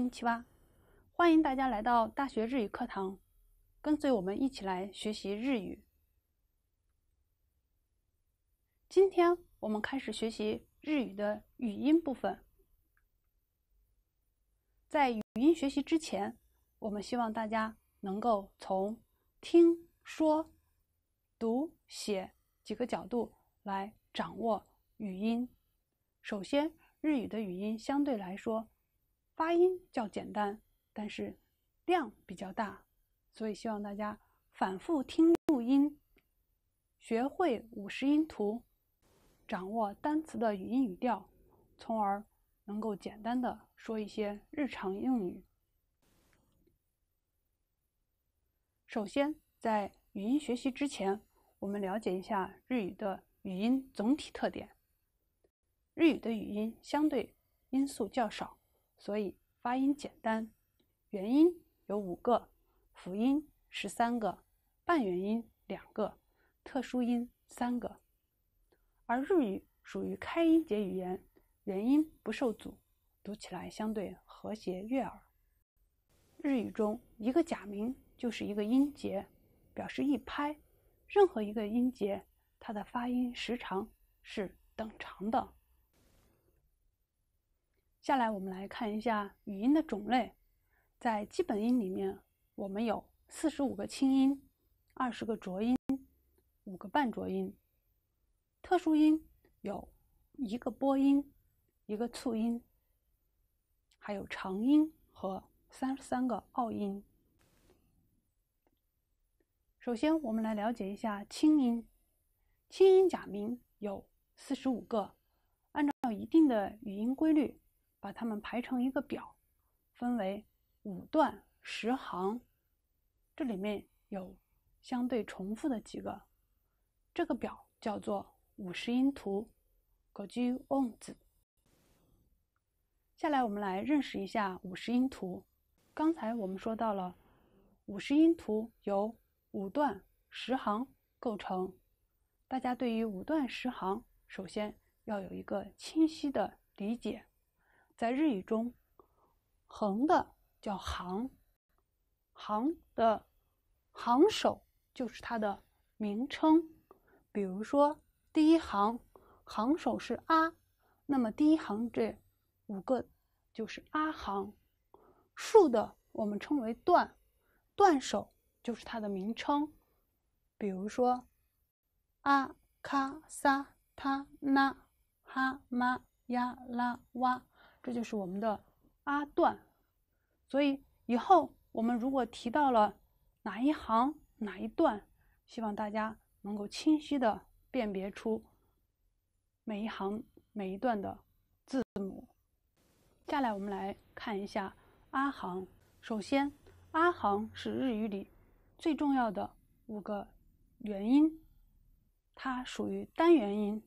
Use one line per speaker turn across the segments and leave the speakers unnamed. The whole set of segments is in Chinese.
んにちは。欢迎大家来到大学日语课堂，跟随我们一起来学习日语。今天我们开始学习日语的语音部分。在语音学习之前，我们希望大家能够从听说读写几个角度来掌握语音。首先，日语的语音相对来说。发音较简单，但是量比较大，所以希望大家反复听录音，学会五十音图，掌握单词的语音语调，从而能够简单的说一些日常用语。首先，在语音学习之前，我们了解一下日语的语音总体特点。日语的语音相对音素较少。所以发音简单，元音有五个，辅音十三个，半元音两个，特殊音三个。而日语属于开音节语言，元音不受阻，读起来相对和谐悦耳。日语中一个假名就是一个音节，表示一拍。任何一个音节，它的发音时长是等长的。下来，我们来看一下语音的种类。在基本音里面，我们有四十五个清音，二十个浊音，五个半浊音。特殊音有一个波音，一个促音，还有长音和三十三个拗音。首先，我们来了解一下清音。清音假名有四十五个，按照一定的语音规律。把它们排成一个表，分为五段十行，这里面有相对重复的几个。这个表叫做五十音图 g o j u o n s 下来，我们来认识一下五十音图。刚才我们说到了五十音图由五段十行构成，大家对于五段十行首先要有一个清晰的理解。在日语中，横的叫行，行的行首就是它的名称。比如说，第一行行首是阿，那么第一行这五个就是阿行。竖的我们称为段，段首就是它的名称。比如说，啊、卡、萨、他、那、哈、嘛、呀、啦、哇。这就是我们的阿段，所以以后我们如果提到了哪一行哪一段，希望大家能够清晰的辨别出每一行每一段的字母。接下来我们来看一下阿行。首先，阿行是日语里最重要的五个元音，它属于单元音，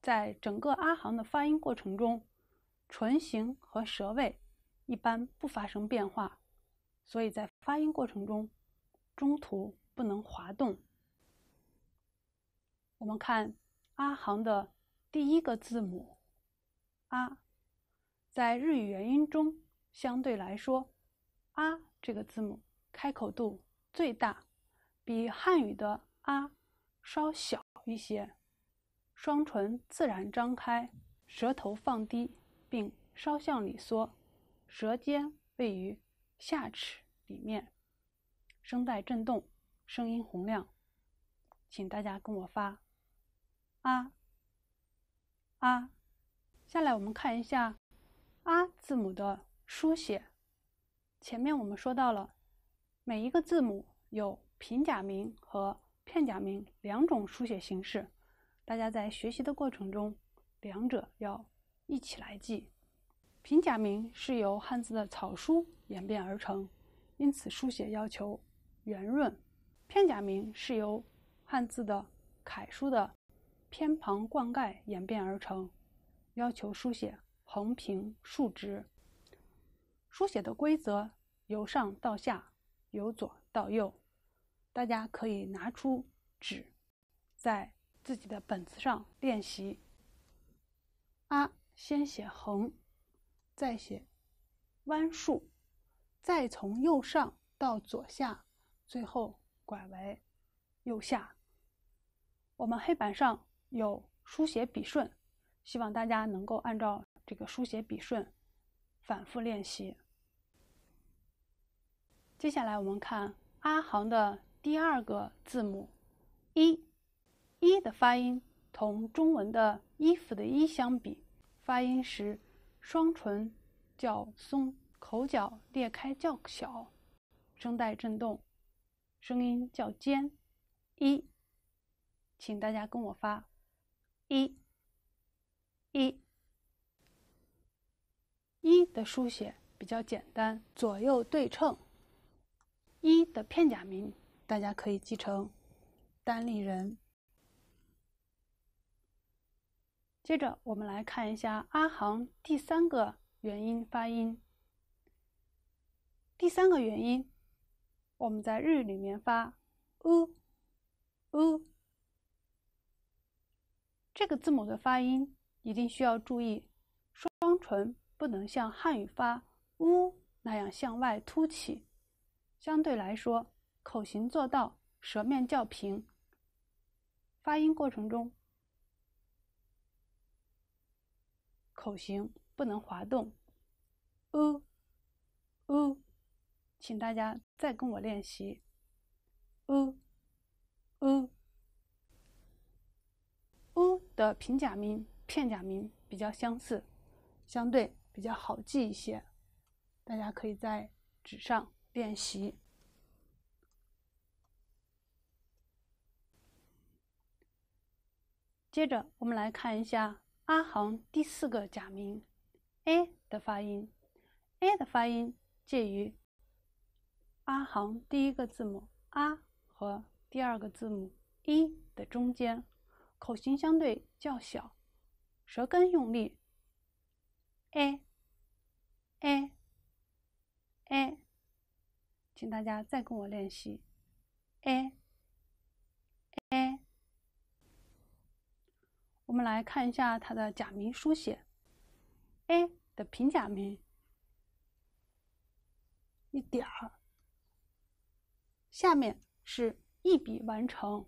在整个阿行的发音过程中。唇形和舌位一般不发生变化，所以在发音过程中中途不能滑动。我们看阿行的第一个字母“啊”，在日语元音中，相对来说，“啊”这个字母开口度最大，比汉语的“啊”稍小一些。双唇自然张开，舌头放低。并稍向里缩，舌尖位于下齿里面，声带振动，声音洪亮，请大家跟我发，啊。啊，下来我们看一下，啊字母的书写。前面我们说到了，每一个字母有平假名和片假名两种书写形式，大家在学习的过程中，两者要一起来记。平假名是由汉字的草书演变而成，因此书写要求圆润；偏假名是由汉字的楷书的偏旁冠盖演变而成，要求书写横平竖直。书写的规则由上到下，由左到右。大家可以拿出纸，在自己的本子上练习。啊，先写横。再写弯竖，再从右上到左下，最后拐为右下。我们黑板上有书写笔顺，希望大家能够按照这个书写笔顺反复练习。接下来我们看阿行的第二个字母“一”，“一”的发音同中文的“衣服”的“一”相比，发音时。双唇较松，口角裂开较小，声带震动，声音较尖。一，请大家跟我发：一、一、一的书写比较简单，左右对称。一的片假名大家可以记成“单立人”。接着，我们来看一下阿行第三个元音发音。第三个元音，我们在日语里面发 “u”，“u” 这个字母的发音一定需要注意，双唇不能像汉语发 “u” 那样向外凸起，相对来说，口型做到舌面较平，发音过程中。口型不能滑动，呃，呃，请大家再跟我练习，呃，呃，呃的平假名、片假名比较相似，相对比较好记一些，大家可以在纸上练习。接着，我们来看一下。阿行第四个假名，a 的发音，a 的发音介于阿行第一个字母 a 和第二个字母 e 的中间，口型相对较小，舌根用力。a，a，a，请大家再跟我练习，a。来看一下它的假名书写，a 的平假名。一点儿。下面是一笔完成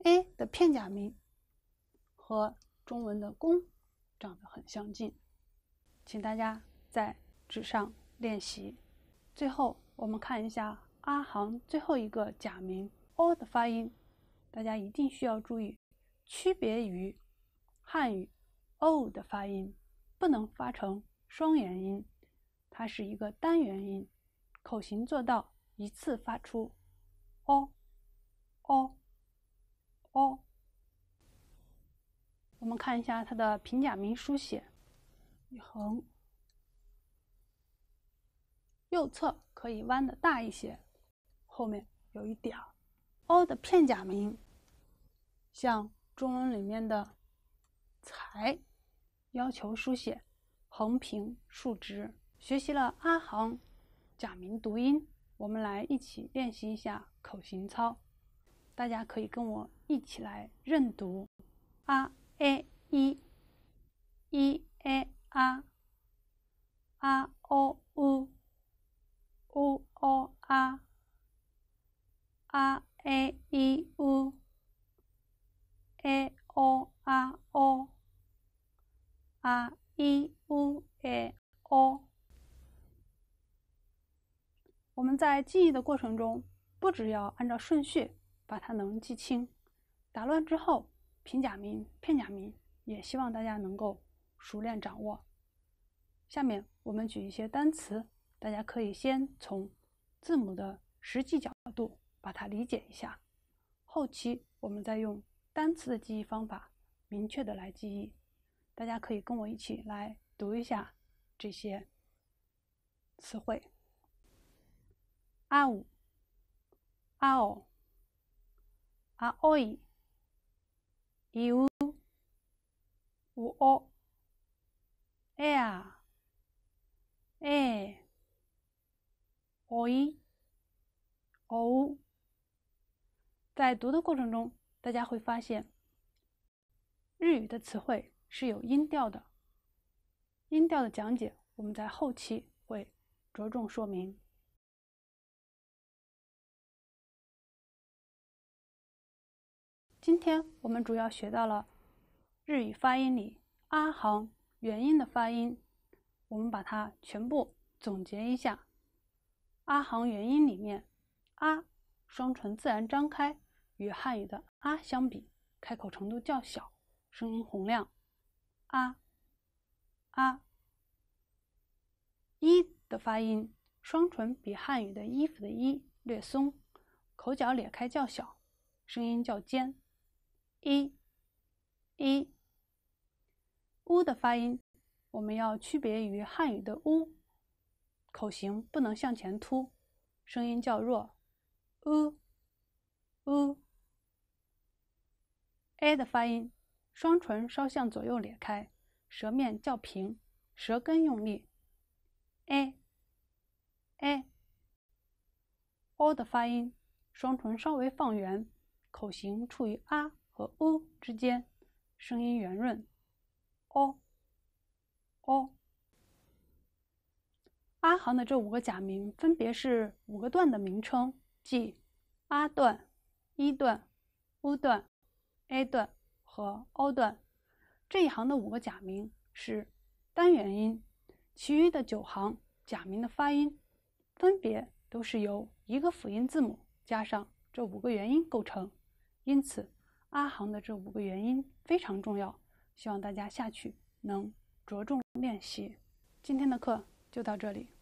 a 的片假名，和中文的“工”长得很相近，请大家在纸上练习。最后，我们看一下阿行最后一个假名 o 的发音，大家一定需要注意。区别于汉语 “o” 的发音，不能发成双元音，它是一个单元音，口型做到一次发出 “o”、“o”、“o”。我们看一下它的平假名书写：一横，右侧可以弯的大一些，后面有一点儿 “o” 的片假名，像。中文里面的“才”要求书写横平竖直。学习了“阿”行假名读音，我们来一起练习一下口型操。大家可以跟我一起来认读：阿、诶、一、一、诶、阿、阿、哦、呜。记忆的过程中，不只要按照顺序把它能记清，打乱之后平假名、片假名，也希望大家能够熟练掌握。下面我们举一些单词，大家可以先从字母的实际角度把它理解一下，后期我们再用单词的记忆方法明确的来记忆。大家可以跟我一起来读一下这些词汇。あう、あお、あおい、いう、哦，哎えあ、え、おい、お。在读的过程中，大家会发现日语的词汇是有音调的。音调的讲解，我们在后期会着重说明。今天我们主要学到了日语发音里阿行元音的发音，我们把它全部总结一下。阿行元音里面，阿双唇自然张开，与汉语的啊相比，开口程度较小，声音洪亮。啊啊，一的发音，双唇比汉语的衣服的衣略松，口角裂开较小，声音较尖。一，一，u 的发音，我们要区别于汉语的 u，口型不能向前凸，声音较弱。u，u。a 的发音，双唇稍向左右咧开，舌面较平，舌根用力。a，a。o 的发音，双唇稍微放圆，口型处于啊。和 o 之间，声音圆润。o，o，阿行的这五个假名分别是五个段的名称，即啊段、一段、o 段、a 段和 o 段。这一行的五个假名是单元音，其余的九行假名的发音分别都是由一个辅音字母加上这五个元音构成，因此。阿航的这五个原因非常重要，希望大家下去能着重练习。今天的课就到这里。